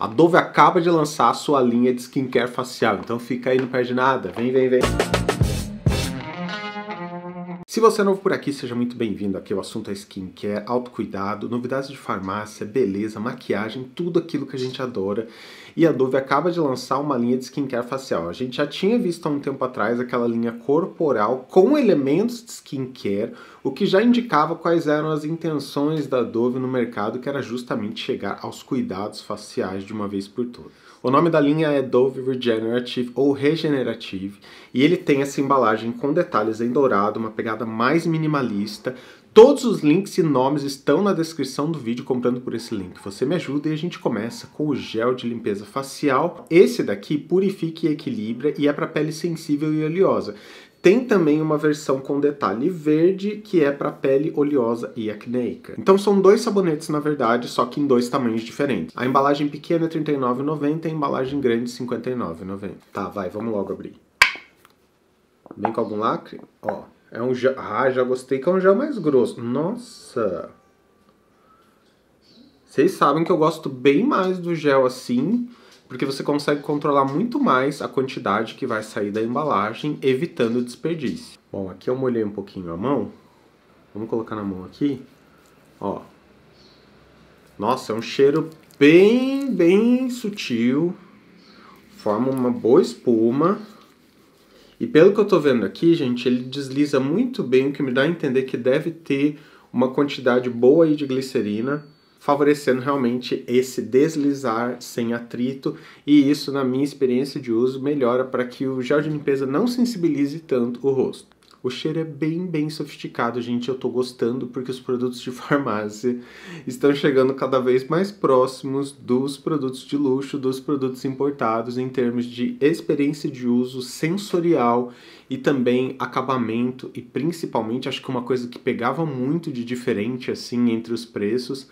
A Dove acaba de lançar a sua linha de skincare facial, então fica aí, não perde nada. Vem, vem, vem. Se você é novo por aqui, seja muito bem-vindo. Aqui o assunto é skincare, autocuidado, novidades de farmácia, beleza, maquiagem, tudo aquilo que a gente adora. E a Dove acaba de lançar uma linha de skincare facial. A gente já tinha visto há um tempo atrás aquela linha corporal com elementos de skincare, o que já indicava quais eram as intenções da Dove no mercado, que era justamente chegar aos cuidados faciais de uma vez por todas. O nome da linha é Dove Regenerative ou Regenerative, e ele tem essa embalagem com detalhes em dourado, uma pegada mais minimalista, Todos os links e nomes estão na descrição do vídeo comprando por esse link. Você me ajuda e a gente começa com o gel de limpeza facial. Esse daqui purifica e equilibra e é para pele sensível e oleosa. Tem também uma versão com detalhe verde, que é para pele oleosa e acneica. Então são dois sabonetes, na verdade, só que em dois tamanhos diferentes. A embalagem pequena é R$39,90 e a embalagem grande R$ 59,90. Tá, vai, vamos logo abrir. Vem com algum lacre? Ó, é um gel... Ah, já gostei que é um gel mais grosso. Nossa! Vocês sabem que eu gosto bem mais do gel assim porque você consegue controlar muito mais a quantidade que vai sair da embalagem, evitando desperdício. Bom, aqui eu molhei um pouquinho a mão. Vamos colocar na mão aqui. Ó. Nossa, é um cheiro bem, bem sutil. Forma uma boa espuma. E pelo que eu tô vendo aqui, gente, ele desliza muito bem, o que me dá a entender que deve ter uma quantidade boa aí de glicerina favorecendo realmente esse deslizar sem atrito, e isso, na minha experiência de uso, melhora para que o gel de limpeza não sensibilize tanto o rosto. O cheiro é bem, bem sofisticado, gente. Eu tô gostando porque os produtos de farmácia estão chegando cada vez mais próximos dos produtos de luxo, dos produtos importados em termos de experiência de uso sensorial e também acabamento e principalmente acho que uma coisa que pegava muito de diferente assim entre os preços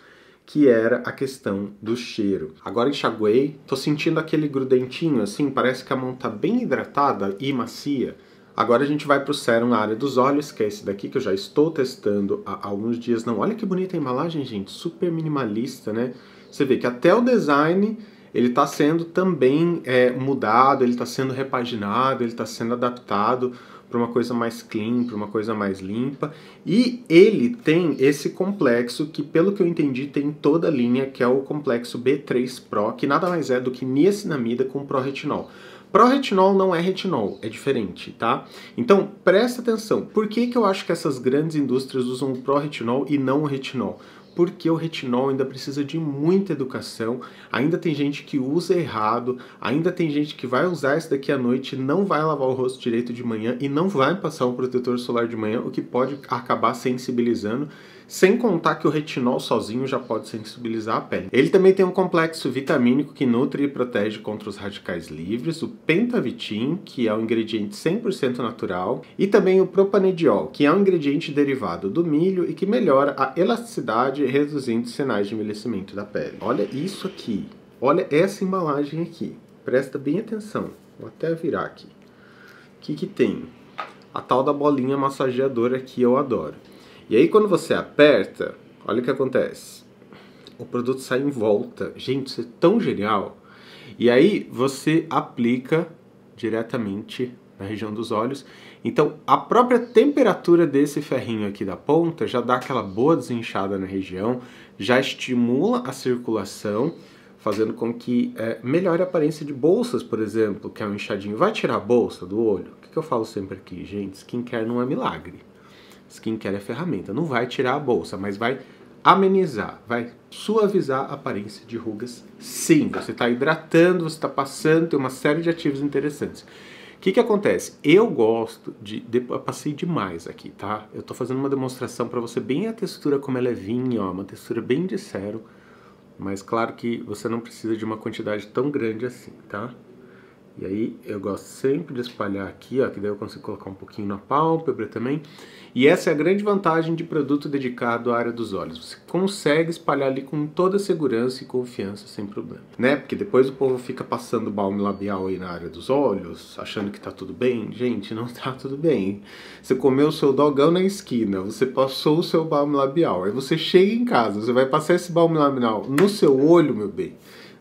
que era a questão do cheiro. Agora enxaguei, tô sentindo aquele grudentinho assim, parece que a mão tá bem hidratada e macia. Agora a gente vai pro sérum área dos olhos, que é esse daqui que eu já estou testando há alguns dias. Não, olha que bonita a embalagem, gente, super minimalista, né? Você vê que até o design ele está sendo também é, mudado, ele tá sendo repaginado, ele tá sendo adaptado para uma coisa mais clean, para uma coisa mais limpa. E ele tem esse complexo que, pelo que eu entendi, tem toda a linha, que é o complexo B3 Pro, que nada mais é do que niacinamida com Pró-retinol não é retinol, é diferente, tá? Então, presta atenção. Por que, que eu acho que essas grandes indústrias usam o retinol e não o retinol? porque o retinol ainda precisa de muita educação, ainda tem gente que usa errado, ainda tem gente que vai usar isso daqui à noite, não vai lavar o rosto direito de manhã e não vai passar um protetor solar de manhã, o que pode acabar sensibilizando sem contar que o retinol sozinho já pode sensibilizar a pele. Ele também tem um complexo vitamínico que nutre e protege contra os radicais livres, o pentavitin, que é um ingrediente 100% natural, e também o propanediol, que é um ingrediente derivado do milho e que melhora a elasticidade, reduzindo sinais de envelhecimento da pele. Olha isso aqui. Olha essa embalagem aqui. Presta bem atenção. Vou até virar aqui. O que, que tem? A tal da bolinha massageadora que eu adoro. E aí quando você aperta, olha o que acontece. O produto sai em volta. Gente, isso é tão genial. E aí você aplica diretamente na região dos olhos. Então, a própria temperatura desse ferrinho aqui da ponta já dá aquela boa desinchada na região, já estimula a circulação, fazendo com que é, melhore a aparência de bolsas, por exemplo, que é um inchadinho. Vai tirar a bolsa do olho? O que, que eu falo sempre aqui, gente? Skincare não é milagre. Skincare é ferramenta, não vai tirar a bolsa, mas vai amenizar, vai suavizar a aparência de rugas. Sim, você está hidratando, você está passando, tem uma série de ativos interessantes. O que, que acontece? Eu gosto de, de eu Passei demais aqui, tá? Eu estou fazendo uma demonstração para você bem a textura como ela é vinha, ó. Uma textura bem de cero. Mas claro que você não precisa de uma quantidade tão grande assim, tá? E aí eu gosto sempre de espalhar aqui, ó, que daí eu consigo colocar um pouquinho na pálpebra também. E essa é a grande vantagem de produto dedicado à área dos olhos. Você consegue espalhar ali com toda segurança e confiança, sem problema. Né? Porque depois o povo fica passando balme labial aí na área dos olhos, achando que tá tudo bem. Gente, não tá tudo bem. Você comeu o seu dogão na esquina, você passou o seu balme labial. Aí você chega em casa, você vai passar esse balme labial no seu olho, meu bem.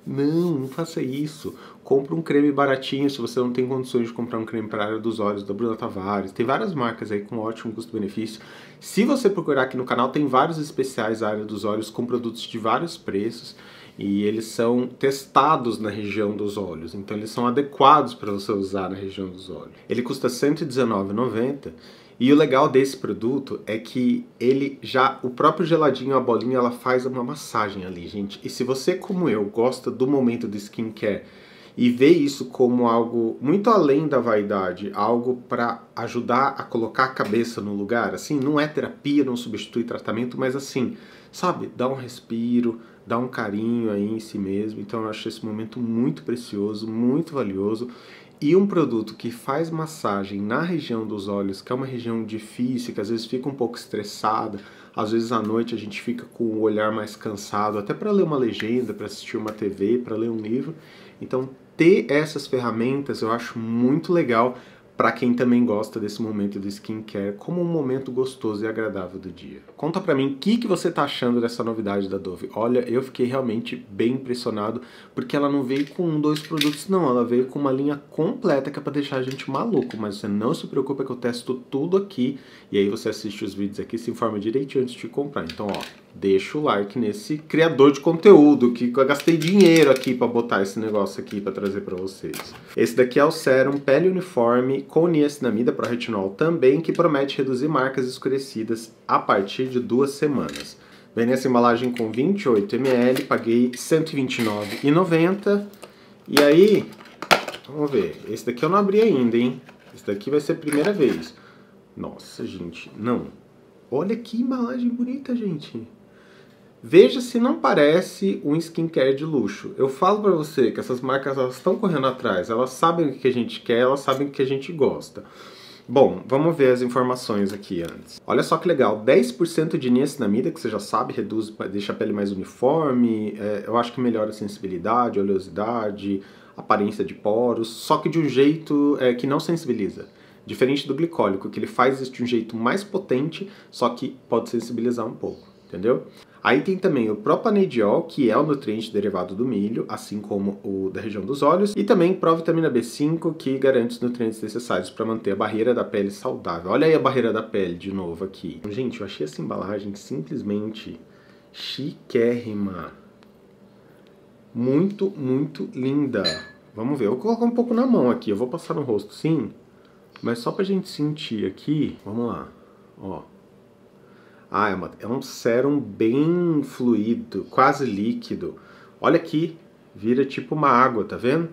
Não, não faça isso. Compre um creme baratinho se você não tem condições de comprar um creme para a área dos olhos da Bruna Tavares. Tem várias marcas aí com ótimo custo-benefício. Se você procurar aqui no canal, tem vários especiais da área dos olhos com produtos de vários preços e eles são testados na região dos olhos, então eles são adequados para você usar na região dos olhos. Ele custa R$ 119,90 e o legal desse produto é que ele já, o próprio geladinho, a bolinha, ela faz uma massagem ali, gente. E se você, como eu, gosta do momento do skincare e vê isso como algo muito além da vaidade, algo para ajudar a colocar a cabeça no lugar, assim, não é terapia, não substitui tratamento, mas assim, sabe, dá um respiro, dá um carinho aí em si mesmo. Então eu acho esse momento muito precioso, muito valioso. E um produto que faz massagem na região dos olhos, que é uma região difícil, que às vezes fica um pouco estressada, às vezes à noite a gente fica com o olhar mais cansado, até para ler uma legenda, para assistir uma TV, para ler um livro. Então, ter essas ferramentas eu acho muito legal para quem também gosta desse momento do skincare como um momento gostoso e agradável do dia. Conta para mim o que, que você tá achando dessa novidade da Dove. Olha, eu fiquei realmente bem impressionado porque ela não veio com um, dois produtos, não. Ela veio com uma linha completa que é para deixar a gente maluco. Mas você não se preocupa que eu testo tudo aqui e aí você assiste os vídeos aqui, se informa direitinho antes de comprar. Então, ó, deixa o like nesse criador de conteúdo que eu gastei dinheiro aqui para botar esse negócio aqui para trazer para vocês. Esse daqui é o Serum pele uniforme com niacinamida para retinol também que promete reduzir marcas escurecidas a partir de duas semanas. Vem nessa embalagem com 28 ml, paguei R$ 129,90. E aí, vamos ver, esse daqui eu não abri ainda, hein? Esse daqui vai ser a primeira vez. Nossa, gente, não. Olha que embalagem bonita, gente. Veja se não parece um skincare de luxo. Eu falo para você que essas marcas elas estão correndo atrás, elas sabem o que a gente quer, elas sabem o que a gente gosta. Bom, vamos ver as informações aqui antes. Olha só que legal, 10% de niacinamida, que você já sabe, reduz, deixa a pele mais uniforme, é, eu acho que melhora a sensibilidade, oleosidade, aparência de poros, só que de um jeito é, que não sensibiliza. Diferente do glicólico, que ele faz isso de um jeito mais potente, só que pode sensibilizar um pouco, entendeu? Aí tem também o propanediol, que é o nutriente derivado do milho, assim como o da região dos olhos, e também provitamina B5, que garante os nutrientes necessários para manter a barreira da pele saudável. Olha aí a barreira da pele de novo aqui. Gente, eu achei essa embalagem simplesmente chiquérrima. Muito, muito linda. Vamos ver, eu vou colocar um pouco na mão aqui, eu vou passar no rosto sim, mas só pra gente sentir aqui, vamos lá, ó. Ah, é, uma, é um sérum bem fluido, quase líquido. Olha aqui, vira tipo uma água, tá vendo?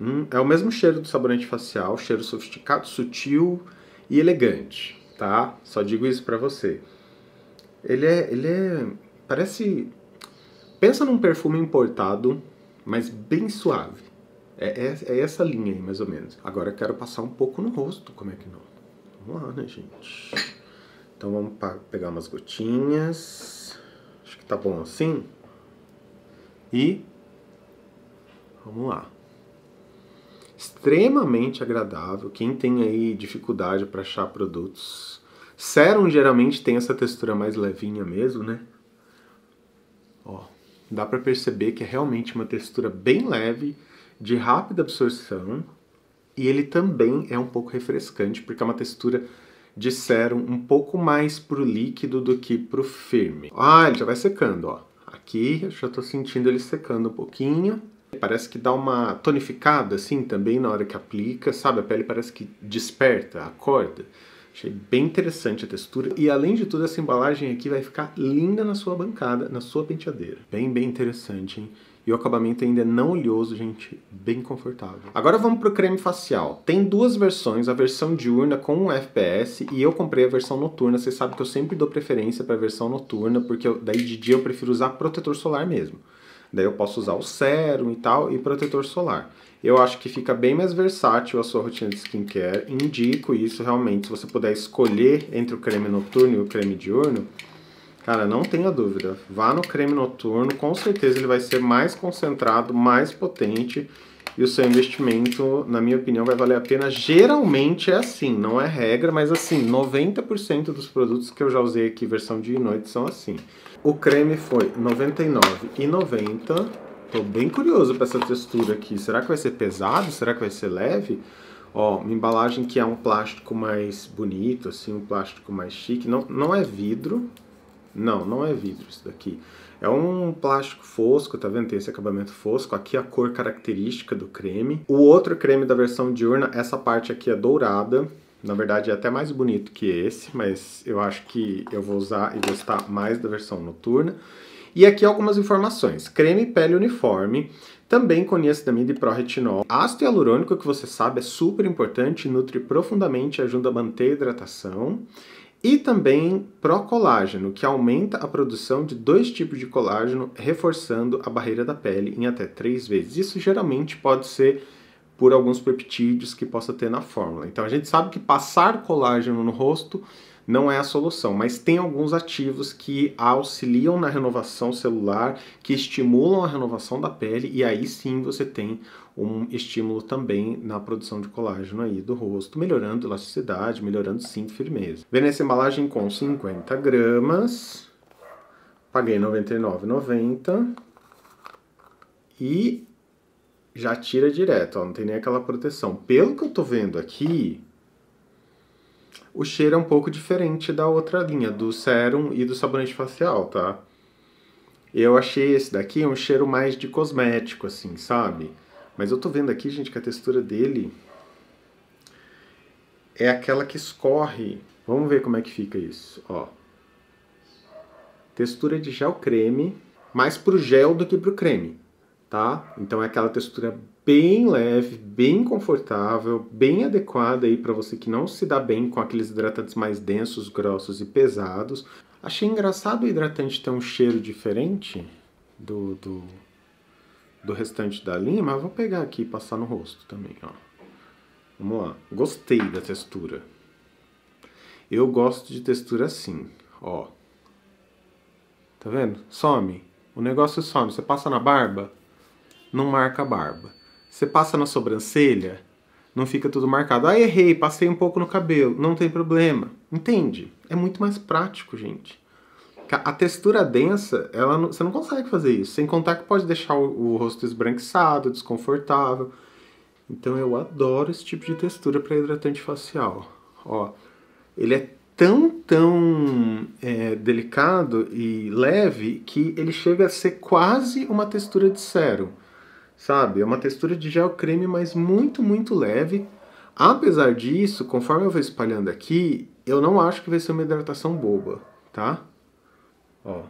Hum, é o mesmo cheiro do sabonete facial, cheiro sofisticado, sutil e elegante, tá? Só digo isso para você. Ele é, ele é, parece, pensa num perfume importado, mas bem suave. É, é, é essa linha aí, mais ou menos. Agora eu quero passar um pouco no rosto, como é que não? Vamos lá, né, gente? Então vamos pegar umas gotinhas. Acho que tá bom assim. E vamos lá. Extremamente agradável. Quem tem aí dificuldade para achar produtos. Serum geralmente tem essa textura mais levinha mesmo, né? Ó, dá para perceber que é realmente uma textura bem leve, de rápida absorção. E ele também é um pouco refrescante, porque é uma textura disseram um pouco mais pro líquido do que pro firme. Ah, ele já vai secando, ó. Aqui eu já tô sentindo ele secando um pouquinho. Parece que dá uma tonificada assim também na hora que aplica, sabe? A pele parece que desperta, acorda. Achei bem interessante a textura. E além de tudo, essa embalagem aqui vai ficar linda na sua bancada, na sua penteadeira. Bem, bem interessante, hein? E o acabamento ainda é não oleoso, gente, bem confortável. Agora vamos pro creme facial. Tem duas versões, a versão diurna com um FPS e eu comprei a versão noturna. Você sabe que eu sempre dou preferência para a versão noturna, porque eu, daí de dia eu prefiro usar protetor solar mesmo. Daí eu posso usar o sérum e tal e protetor solar. Eu acho que fica bem mais versátil a sua rotina de skincare. Indico isso realmente. Se você puder escolher entre o creme noturno e o creme diurno, Cara, não tenha dúvida. Vá no creme noturno, com certeza ele vai ser mais concentrado, mais potente e o seu investimento, na minha opinião, vai valer a pena. Geralmente é assim, não é regra, mas assim, 90% dos produtos que eu já usei aqui, versão de noite, são assim. O creme foi R$ 99,90. Tô bem curioso para essa textura aqui. Será que vai ser pesado? Será que vai ser leve? Ó, uma embalagem que é um plástico mais bonito, assim, um plástico mais chique. Não, não é vidro, não, não é vidro isso daqui. É um plástico fosco, tá vendo? Tem esse acabamento fosco. Aqui é a cor característica do creme. O outro creme da versão diurna, essa parte aqui é dourada. Na verdade é até mais bonito que esse, mas eu acho que eu vou usar e gostar mais da versão noturna. E aqui algumas informações. Creme pele uniforme, também com niacinamida e pró-retinol. Ácido hialurônico, que você sabe, é super importante, nutre profundamente, ajuda a manter a hidratação e também procolágeno, que aumenta a produção de dois tipos de colágeno, reforçando a barreira da pele em até três vezes. Isso geralmente pode ser por alguns peptídeos que possa ter na fórmula. Então a gente sabe que passar colágeno no rosto não é a solução, mas tem alguns ativos que auxiliam na renovação celular, que estimulam a renovação da pele, e aí sim você tem um estímulo também na produção de colágeno aí do rosto, melhorando elasticidade, melhorando sim firmeza. Vem nessa embalagem com 50 gramas, paguei R$ 99,90 e já tira direto, ó, não tem nem aquela proteção. Pelo que eu tô vendo aqui, o cheiro é um pouco diferente da outra linha, do sérum e do sabonete facial, tá? Eu achei esse daqui um cheiro mais de cosmético, assim, sabe? Mas eu tô vendo aqui, gente, que a textura dele é aquela que escorre. Vamos ver como é que fica isso, ó. Textura de gel creme, mais pro gel do que pro creme, tá? Então é aquela textura bem leve, bem confortável, bem adequada aí para você que não se dá bem com aqueles hidratantes mais densos, grossos e pesados. Achei engraçado o hidratante ter um cheiro diferente do, do, do restante da linha, mas vou pegar aqui e passar no rosto também, ó. Vamos lá. Gostei da textura. Eu gosto de textura assim, ó. Tá vendo? Some. O negócio some. Você passa na barba, não marca a barba. Você passa na sobrancelha, não fica tudo marcado. Ah, errei, passei um pouco no cabelo. Não tem problema. Entende? É muito mais prático, gente. A textura densa, ela não, você não consegue fazer isso. Sem contar que pode deixar o, o rosto esbranquiçado, desconfortável. Então eu adoro esse tipo de textura para hidratante facial. Ó, ele é tão, tão é, delicado e leve que ele chega a ser quase uma textura de cero, Sabe? É uma textura de gel creme, mas muito, muito leve. Apesar disso, conforme eu vou espalhando aqui, eu não acho que vai ser uma hidratação boba, tá? Ó,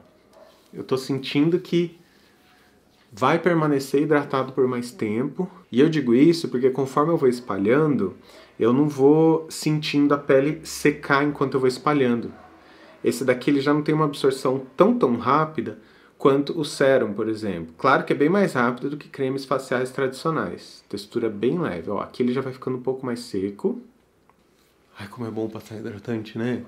eu tô sentindo que vai permanecer hidratado por mais tempo. E eu digo isso porque conforme eu vou espalhando, eu não vou sentindo a pele secar enquanto eu vou espalhando. Esse daqui ele já não tem uma absorção tão tão rápida quanto o sérum, por exemplo. Claro que é bem mais rápido do que cremes faciais tradicionais. Textura bem leve. Ó, aqui ele já vai ficando um pouco mais seco. Ai, como é bom passar hidratante, né?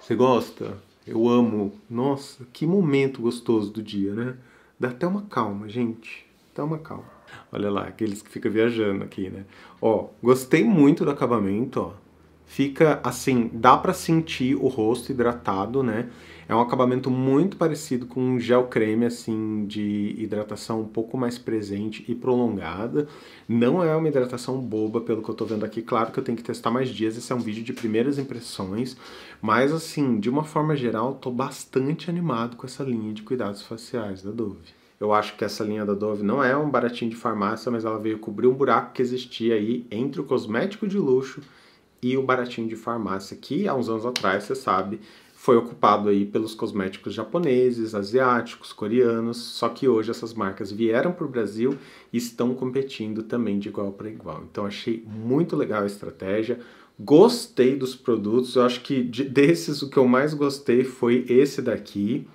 Você gosta? Eu amo. Nossa, que momento gostoso do dia, né? Dá até uma calma, gente. Dá uma calma. Olha lá, aqueles que ficam viajando aqui, né? Ó, gostei muito do acabamento, ó. Fica assim, dá para sentir o rosto hidratado, né? É um acabamento muito parecido com um gel creme, assim, de hidratação um pouco mais presente e prolongada. Não é uma hidratação boba, pelo que eu tô vendo aqui. Claro que eu tenho que testar mais dias, esse é um vídeo de primeiras impressões. Mas, assim, de uma forma geral, tô bastante animado com essa linha de cuidados faciais da Dove. Eu acho que essa linha da Dove não é um baratinho de farmácia, mas ela veio cobrir um buraco que existia aí entre o cosmético de luxo e o baratinho de farmácia, que há uns anos atrás, você sabe, foi ocupado aí pelos cosméticos japoneses, asiáticos, coreanos, só que hoje essas marcas vieram para o Brasil e estão competindo também de igual para igual. Então achei muito legal a estratégia, gostei dos produtos, eu acho que desses o que eu mais gostei foi esse daqui,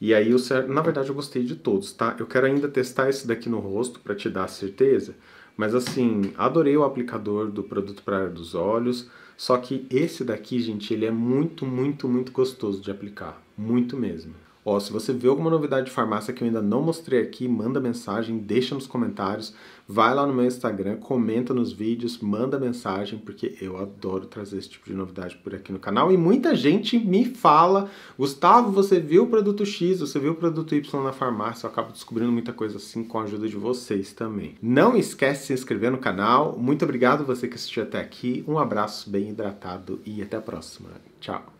e aí, eu, na verdade, eu gostei de todos, tá? Eu quero ainda testar esse daqui no rosto para te dar certeza. Mas assim, adorei o aplicador do produto para área dos olhos. Só que esse daqui, gente, ele é muito, muito, muito gostoso de aplicar. Muito mesmo. Ó, se você vê alguma novidade de farmácia que eu ainda não mostrei aqui, manda mensagem, deixa nos comentários, vai lá no meu Instagram, comenta nos vídeos, manda mensagem, porque eu adoro trazer esse tipo de novidade por aqui no canal. E muita gente me fala, Gustavo, você viu o produto X, você viu o produto Y na farmácia, eu acabo descobrindo muita coisa assim com a ajuda de vocês também. Não esquece de se inscrever no canal, muito obrigado você que assistiu até aqui, um abraço bem hidratado e até a próxima. Tchau!